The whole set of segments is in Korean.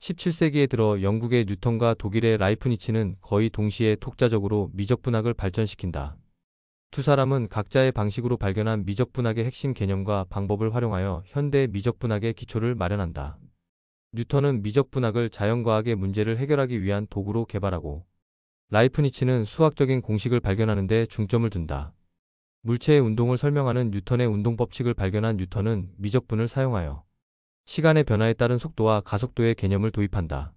17세기에 들어 영국의 뉴턴과 독일의 라이프니치는 거의 동시에 독자적으로 미적분학을 발전시킨다. 두 사람은 각자의 방식으로 발견한 미적분학의 핵심 개념과 방법을 활용하여 현대 미적분학의 기초를 마련한다. 뉴턴은 미적분학을 자연과학의 문제를 해결하기 위한 도구로 개발하고 라이프니치는 수학적인 공식을 발견하는 데 중점을 둔다. 물체의 운동을 설명하는 뉴턴의 운동 법칙을 발견한 뉴턴은 미적분을 사용하여 시간의 변화에 따른 속도와 가속도의 개념을 도입한다.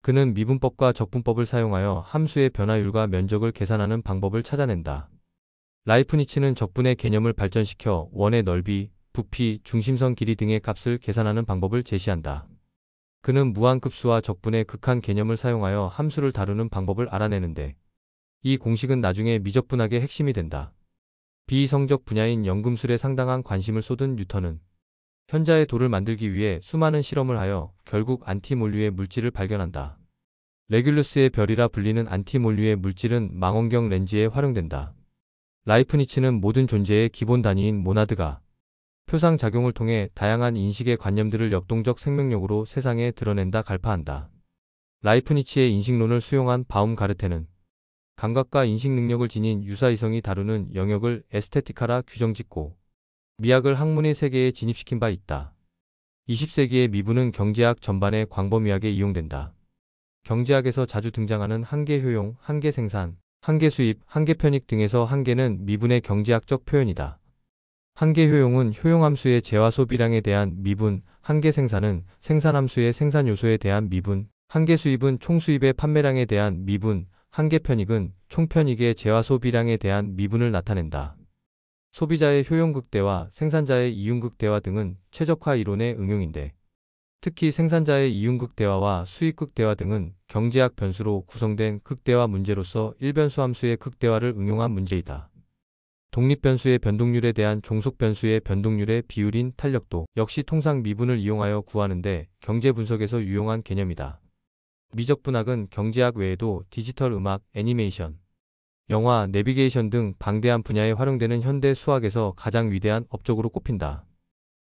그는 미분법과 적분법을 사용하여 함수의 변화율과 면적을 계산하는 방법을 찾아낸다. 라이프니츠는 적분의 개념을 발전시켜 원의 넓이, 부피, 중심선 길이 등의 값을 계산하는 방법을 제시한다. 그는 무한급수와 적분의 극한 개념을 사용하여 함수를 다루는 방법을 알아내는데 이 공식은 나중에 미적분학의 핵심이 된다. 비이성적 분야인 연금술에 상당한 관심을 쏟은 뉴턴은 현자의 돌을 만들기 위해 수많은 실험을 하여 결국 안티몰류의 물질을 발견한다. 레귤루스의 별이라 불리는 안티몰류의 물질은 망원경 렌즈에 활용된다. 라이프니츠는 모든 존재의 기본 단위인 모나드가 표상작용을 통해 다양한 인식의 관념들을 역동적 생명력으로 세상에 드러낸다 갈파한다. 라이프니츠의 인식론을 수용한 바움가르테는 감각과 인식 능력을 지닌 유사이성이 다루는 영역을 에스테티카라 규정짓고 미학을 학문의 세계에 진입시킨 바 있다. 20세기의 미분은 경제학 전반에 광범위하게 이용된다. 경제학에서 자주 등장하는 한계 효용, 한계 생산, 한계 수입, 한계 편익 등에서 한계는 미분의 경제학적 표현이다. 한계 효용은 효용함수의 재화 소비량에 대한 미분, 한계 생산은 생산함수의 생산 요소에 대한 미분, 한계 수입은 총수입의 판매량에 대한 미분, 한계 편익은 총편익의 재화 소비량에 대한 미분을 나타낸다. 소비자의 효용극대화, 생산자의 이윤극대화 등은 최적화 이론의 응용인데 특히 생산자의 이윤극대화와 수익극대화 등은 경제학 변수로 구성된 극대화 문제로서 일변수 함수의 극대화를 응용한 문제이다. 독립변수의 변동률에 대한 종속변수의 변동률의 비율인 탄력도 역시 통상 미분을 이용하여 구하는데 경제분석에서 유용한 개념이다. 미적분학은 경제학 외에도 디지털 음악, 애니메이션, 영화, 내비게이션 등 방대한 분야에 활용되는 현대 수학에서 가장 위대한 업적으로 꼽힌다.